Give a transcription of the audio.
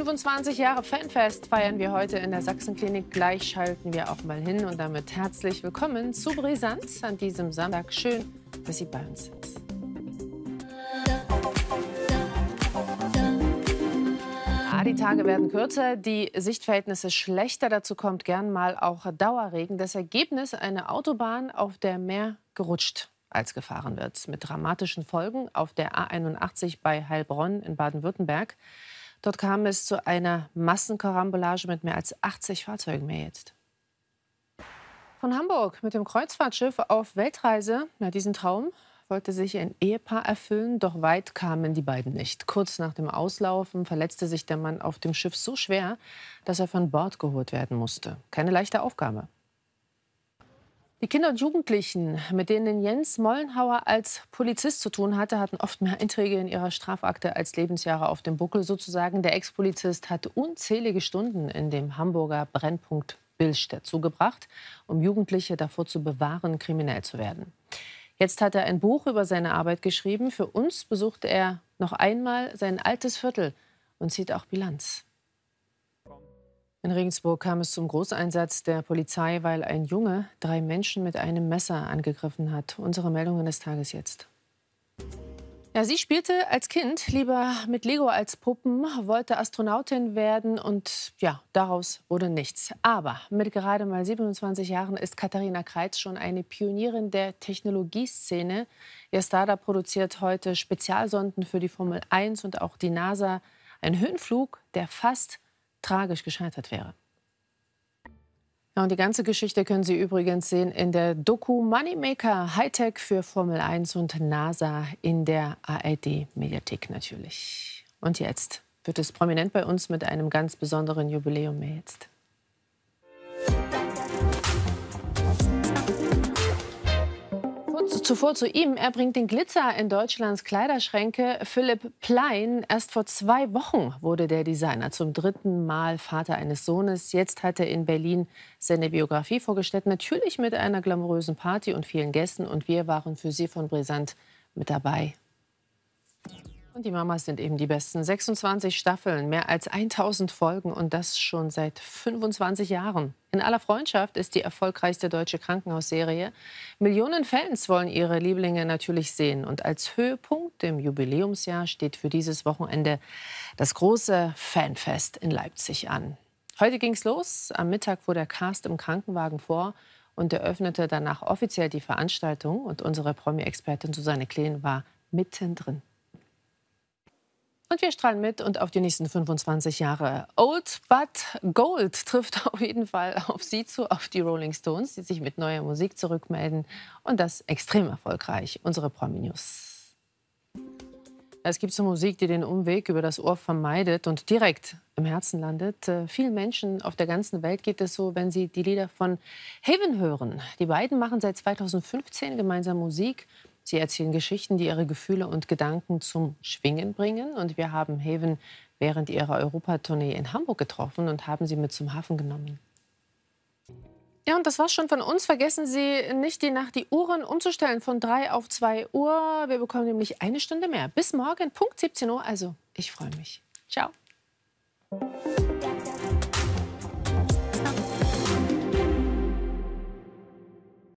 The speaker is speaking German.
25 Jahre Fanfest feiern wir heute in der Sachsenklinik. Gleich schalten wir auch mal hin und damit herzlich willkommen zu Brisanz an diesem Samstag. Schön, dass Sie bei uns sind. Ah, die Tage werden kürzer, die Sichtverhältnisse schlechter. Dazu kommt gern mal auch Dauerregen. Das Ergebnis eine Autobahn, auf der mehr gerutscht als gefahren wird. Mit dramatischen Folgen auf der A81 bei Heilbronn in Baden-Württemberg. Dort kam es zu einer Massenkarambolage mit mehr als 80 Fahrzeugen mehr jetzt. Von Hamburg mit dem Kreuzfahrtschiff auf Weltreise, na diesen Traum wollte sich ein Ehepaar erfüllen, doch weit kamen die beiden nicht. Kurz nach dem Auslaufen verletzte sich der Mann auf dem Schiff so schwer, dass er von Bord geholt werden musste. Keine leichte Aufgabe. Die Kinder und Jugendlichen, mit denen Jens Mollenhauer als Polizist zu tun hatte, hatten oft mehr Einträge in ihrer Strafakte als Lebensjahre auf dem Buckel sozusagen. Der Ex-Polizist hat unzählige Stunden in dem Hamburger Brennpunkt Billstedt zugebracht, um Jugendliche davor zu bewahren, kriminell zu werden. Jetzt hat er ein Buch über seine Arbeit geschrieben. Für uns besucht er noch einmal sein altes Viertel und zieht auch Bilanz. In Regensburg kam es zum Großeinsatz der Polizei, weil ein Junge drei Menschen mit einem Messer angegriffen hat. Unsere Meldungen des Tages jetzt. Ja, sie spielte als Kind lieber mit Lego als Puppen, wollte Astronautin werden und ja, daraus wurde nichts. Aber mit gerade mal 27 Jahren ist Katharina Kreitz schon eine Pionierin der Technologieszene. Ihr Startup produziert heute Spezialsonden für die Formel 1 und auch die NASA. Ein Höhenflug, der fast tragisch gescheitert wäre. Ja, und die ganze Geschichte können Sie übrigens sehen in der Doku Moneymaker Hightech für Formel 1 und NASA in der ARD Mediathek natürlich. Und jetzt wird es prominent bei uns mit einem ganz besonderen Jubiläum jetzt. Zuvor zu ihm. Er bringt den Glitzer in Deutschlands Kleiderschränke. Philipp Plein. Erst vor zwei Wochen wurde der Designer zum dritten Mal Vater eines Sohnes. Jetzt hat er in Berlin seine Biografie vorgestellt. Natürlich mit einer glamourösen Party und vielen Gästen. Und wir waren für Sie von Brisant mit dabei. Und die Mamas sind eben die besten. 26 Staffeln, mehr als 1000 Folgen und das schon seit 25 Jahren. In aller Freundschaft ist die erfolgreichste deutsche Krankenhausserie. Millionen Fans wollen ihre Lieblinge natürlich sehen. Und als Höhepunkt im Jubiläumsjahr steht für dieses Wochenende das große Fanfest in Leipzig an. Heute ging es los. Am Mittag fuhr der Cast im Krankenwagen vor und eröffnete danach offiziell die Veranstaltung. Und unsere Promi-Expertin Susanne Kleen war mittendrin. Und wir strahlen mit und auf die nächsten 25 Jahre. Old but Gold trifft auf jeden Fall auf Sie zu, auf die Rolling Stones, die sich mit neuer Musik zurückmelden. Und das extrem erfolgreich. Unsere Promi Es gibt so Musik, die den Umweg über das Ohr vermeidet und direkt im Herzen landet. Äh, vielen Menschen auf der ganzen Welt geht es so, wenn sie die Lieder von Haven hören. Die beiden machen seit 2015 gemeinsam Musik. Sie erzählen Geschichten, die ihre Gefühle und Gedanken zum Schwingen bringen. Und wir haben Haven während ihrer Europatournee in Hamburg getroffen und haben sie mit zum Hafen genommen. Ja, und das war's schon von uns. Vergessen Sie nicht, die Nacht die Uhren umzustellen von 3 auf 2 Uhr. Wir bekommen nämlich eine Stunde mehr. Bis morgen, Punkt 17 Uhr. Also, ich freue mich. Ciao.